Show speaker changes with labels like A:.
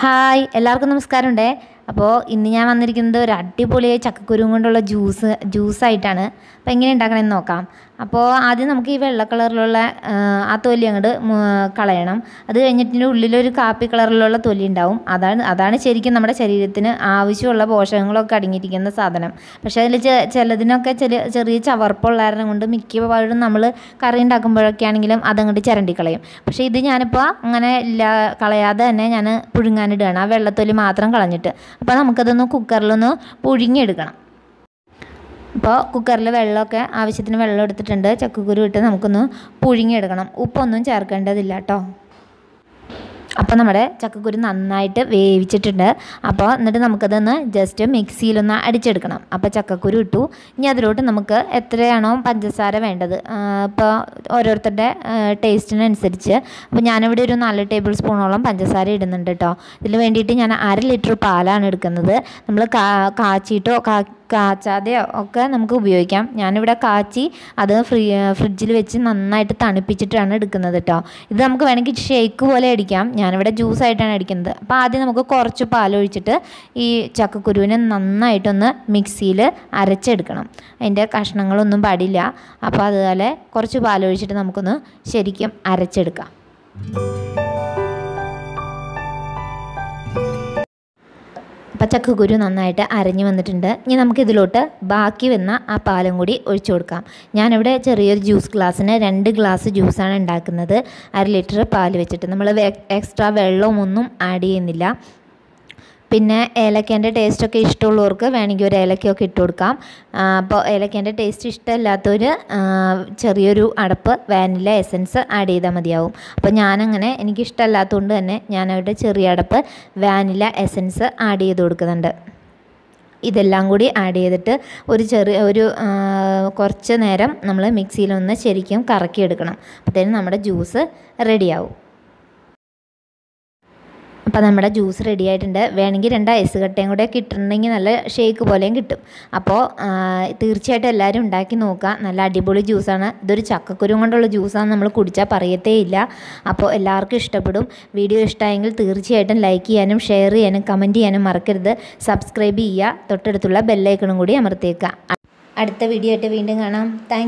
A: hi എല്ലാവർക്കും നമസ്കാരമുണ്ടേ അപ്പോൾ ഇന്ന് ഞാൻ വന്നിരിക്കുന്നത് ഒരു അടിപൊളിയായ ചക്കക്കുരു കൊണ്ടുള്ള ജ്യൂസ് ജ്യൂസായിട്ടാണ് അപ്പോൾ എങ്ങനെ ഉണ്ടാക്കണമെന്ന് നോക്കാം അപ്പോൾ ആദ്യം നമുക്ക് ഈ വെള്ള കളറിലുള്ള ആ തൊലി അങ്ങോട്ട് കളയണം അത് കഴിഞ്ഞിട്ട് ഉള്ളിലൊരു കാപ്പി കളറിലുള്ള തൊലി ഉണ്ടാവും അതാണ് അതാണ് ശരിക്കും നമ്മുടെ ശരീരത്തിന് ആവശ്യമുള്ള പോഷകങ്ങളൊക്കെ അടങ്ങിയിരിക്കുന്ന സാധനം പക്ഷേ അതിൽ ചിലതിനൊക്കെ ചെറിയ ചെറിയ ചവർപ്പുള്ള കാരണം കൊണ്ട് മിക്കവാറും നമ്മൾ കറി ഉണ്ടാക്കുമ്പോഴൊക്കെ ആണെങ്കിലും അതങ്ങോട്ട് ചിരണ്ടി കളയും പക്ഷേ ഇത് ഞാനിപ്പോൾ അങ്ങനെ ഇല്ലാ കളയാതെ തന്നെ ഞാൻ പുഴുങ്ങാനിടുകയാണ് ആ വെള്ളത്തൊലി മാത്രം കളഞ്ഞിട്ട് അപ്പോൾ നമുക്കതൊന്ന് കുക്കറിലൊന്ന് പുഴുങ്ങിയെടുക്കണം അപ്പോൾ കുക്കറിൽ വെള്ളമൊക്കെ ആവശ്യത്തിന് വെള്ളം എടുത്തിട്ടുണ്ട് ചക്കക്കുരു ഇട്ട് നമുക്കൊന്ന് പുഴുങ്ങിയെടുക്കണം ഉപ്പൊന്നും ചേർക്കേണ്ടതില്ല കേട്ടോ അപ്പോൾ നമ്മുടെ ചക്കക്കുരു നന്നായിട്ട് വേവിച്ചിട്ടുണ്ട് അപ്പോൾ എന്നിട്ട് നമുക്കതൊന്ന് ജസ്റ്റ് മിക്സിയിലൊന്ന് അടിച്ചെടുക്കണം അപ്പോൾ ചക്കക്കുരു ഇട്ടു ഇനി അതിലോട്ട് നമുക്ക് എത്രയാണോ പഞ്ചസാര വേണ്ടത് ഇപ്പോൾ ഓരോരുത്തരുടെ ടേസ്റ്റിനനുസരിച്ച് അപ്പോൾ ഞാനിവിടെ ഒരു നാല് ടേബിൾ സ്പൂണോളം പഞ്ചസാര ഇടുന്നുണ്ട് കേട്ടോ ഇതിന് വേണ്ടിയിട്ട് ഞാൻ അര ലിറ്റർ പാലാണ് എടുക്കുന്നത് നമ്മൾ കാച്ചിട്ടോ കാ കാച്ചാതെയോ ഒക്കെ നമുക്ക് ഉപയോഗിക്കാം ഞാനിവിടെ കാച്ചി അത് ഫ്രീ ഫ്രിഡ്ജിൽ വെച്ച് നന്നായിട്ട് തണുപ്പിച്ചിട്ടാണ് എടുക്കുന്നത് കേട്ടോ ഇത് നമുക്ക് വേണമെങ്കിൽ ഷേക്ക് പോലെ അടിക്കാം ഞാനിവിടെ ജ്യൂസ് ആയിട്ടാണ് അടിക്കുന്നത് അപ്പോൾ ആദ്യം നമുക്ക് കുറച്ച് പാലൊഴിച്ചിട്ട് ഈ ചക്കക്കുരുവിനെ നന്നായിട്ടൊന്ന് മിക്സിയിൽ അരച്ചെടുക്കണം അതിൻ്റെ കഷ്ണങ്ങളൊന്നും പാടില്ല അപ്പോൾ അതുപോലെ കുറച്ച് പാലൊഴിച്ചിട്ട് നമുക്കൊന്ന് ശരിക്കും അരച്ചെടുക്കാം അപ്പോൾ കുരു നന്നായിട്ട് അരഞ്ഞു വന്നിട്ടുണ്ട് ഇനി നമുക്കിതിലോട്ട് ബാക്കി വന്ന ആ പാലും കൂടി ഒഴിച്ചു കൊടുക്കാം ഞാനിവിടെ ചെറിയൊരു ജ്യൂസ് ഗ്ലാസ്സിന് രണ്ട് ഗ്ലാസ് ജ്യൂസാണ് ഉണ്ടാക്കുന്നത് അര ലിറ്റർ പാൽ വെച്ചിട്ട് നമ്മൾ എക്സ്ട്രാ വെള്ളമൊന്നും ആഡ് ചെയ്യുന്നില്ല പിന്നെ ഏലക്കേൻ്റെ ടേസ്റ്റൊക്കെ ഇഷ്ടമുള്ളവർക്ക് വേണമെങ്കിൽ ഒരു ഏലക്കയൊക്കെ ഇട്ട് കൊടുക്കാം അപ്പോൾ ഏലക്കേൻ്റെ ടേസ്റ്റ് ഇഷ്ടമല്ലാത്തവർ ചെറിയൊരു അടപ്പ് വാനില എസൻസ് ആഡ് ചെയ്താൽ മതിയാവും അപ്പോൾ ഞാനങ്ങനെ എനിക്ക് തന്നെ ഞാനവിടെ ചെറിയ അടപ്പ് വാനില എസൻസ് ആഡ് ചെയ്ത് കൊടുക്കുന്നുണ്ട് ഇതെല്ലാം കൂടി ആഡ് ചെയ്തിട്ട് ഒരു ചെറിയ ഒരു കുറച്ച് നേരം നമ്മൾ മിക്സിയിലൊന്ന് ശരിക്കും കറക്കിയെടുക്കണം അപ്പോഴത്തേനും നമ്മുടെ ജ്യൂസ് റെഡിയാവും അപ്പോൾ നമ്മുടെ ജ്യൂസ് റെഡി ആയിട്ടുണ്ട് വേണമെങ്കിൽ രണ്ട് ഐസ് കട്ടയും കൂടെ കിട്ടണമെങ്കിൽ നല്ല ഷേക്ക് പോലെയും കിട്ടും അപ്പോൾ തീർച്ചയായിട്ടും എല്ലാവരും ഉണ്ടാക്കി നോക്കുക നല്ല അടിപൊളി ജ്യൂസാണ് ഇതൊരു ചക്കക്കുരും കൊണ്ടുള്ള ജ്യൂസാണ് നമ്മൾ കുടിച്ചാൽ പറയത്തേ ഇല്ല അപ്പോൾ എല്ലാവർക്കും ഇഷ്ടപ്പെടും വീഡിയോ ഇഷ്ടമായെങ്കിൽ തീർച്ചയായിട്ടും ലൈക്ക് ചെയ്യാനും ഷെയർ ചെയ്യാനും കമൻറ്റ് ചെയ്യാനും മറക്കരുത് സബ്സ്ക്രൈബ് ചെയ്യുക തൊട്ടടുത്തുള്ള ബെല്ലൈക്കണും കൂടി അമർത്തേക്കുക അടുത്ത വീഡിയോ ആയിട്ട് വീണ്ടും കാണാം താങ്ക്